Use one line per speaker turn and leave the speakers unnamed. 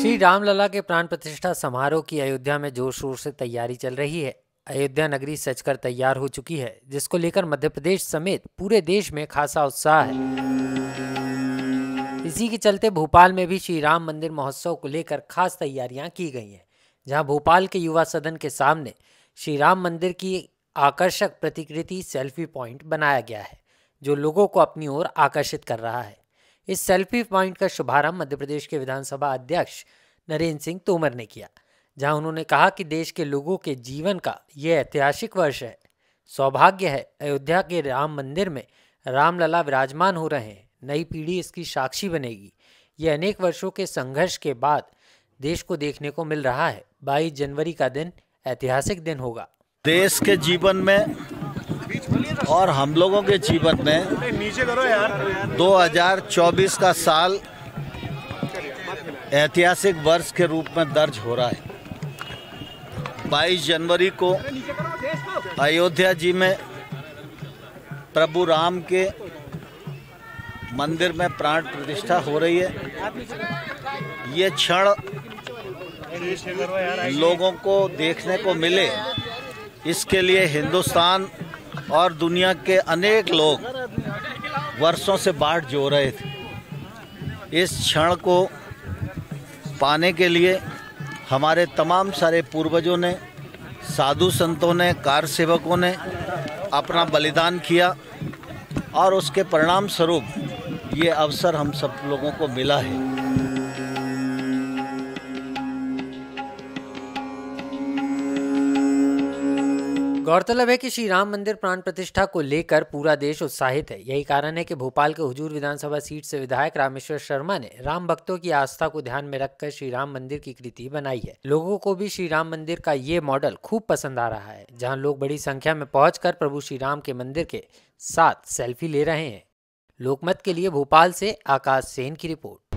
श्री रामलला के प्राण प्रतिष्ठा समारोह की अयोध्या में जोर शोर से तैयारी चल रही है अयोध्या नगरी सजकर तैयार हो चुकी है जिसको लेकर मध्य प्रदेश समेत पूरे देश में खासा उत्साह है इसी के चलते भोपाल में भी श्री राम मंदिर महोत्सव को लेकर खास तैयारियां की गई हैं जहां भोपाल के युवा सदन के सामने श्री राम मंदिर की आकर्षक प्रतिकृति सेल्फी पॉइंट बनाया गया है जो लोगों को अपनी ओर आकर्षित कर रहा है इस सेल्फी पॉइंट का शुभारंभ मध्य प्रदेश के विधानसभा अध्यक्ष नरेंद्र सिंह तोमर ने किया जहां उन्होंने कहा कि देश के लोगों के जीवन का यह ऐतिहासिक वर्ष है सौभाग्य है अयोध्या के राम मंदिर में रामलला विराजमान हो रहे हैं नई पीढ़ी इसकी साक्षी बनेगी ये अनेक वर्षों के संघर्ष के बाद देश को देखने को मिल रहा है बाईस जनवरी का दिन ऐतिहासिक दिन होगा
देश के जीवन में और हम लोगों के जीवन में 2024 का साल ऐतिहासिक वर्ष के रूप में दर्ज हो रहा है 22 जनवरी को अयोध्या जी में प्रभु राम के मंदिर में प्राण प्रतिष्ठा हो रही है ये क्षण लोगों को देखने को मिले इसके लिए हिंदुस्तान और दुनिया के अनेक लोग वर्षों से बाढ़ जो रहे थे इस क्षण को पाने के लिए हमारे तमाम सारे पूर्वजों ने साधु संतों ने कार सेवकों ने अपना बलिदान किया और उसके परिणाम स्वरूप ये अवसर हम सब लोगों को मिला है
गौरतलब है कि श्री राम मंदिर प्राण प्रतिष्ठा को लेकर पूरा देश उत्साहित है यही कारण है कि भोपाल के हुजूर विधानसभा सीट से विधायक रामेश्वर शर्मा ने राम भक्तों की आस्था को ध्यान में रखकर श्री राम मंदिर की कृति बनाई है लोगों को भी श्री राम मंदिर का ये मॉडल खूब पसंद आ रहा है जहाँ लोग बड़ी संख्या में पहुँच प्रभु श्री राम के मंदिर के साथ सेल्फी ले रहे हैं लोकमत के लिए भोपाल से आकाश सेन की रिपोर्ट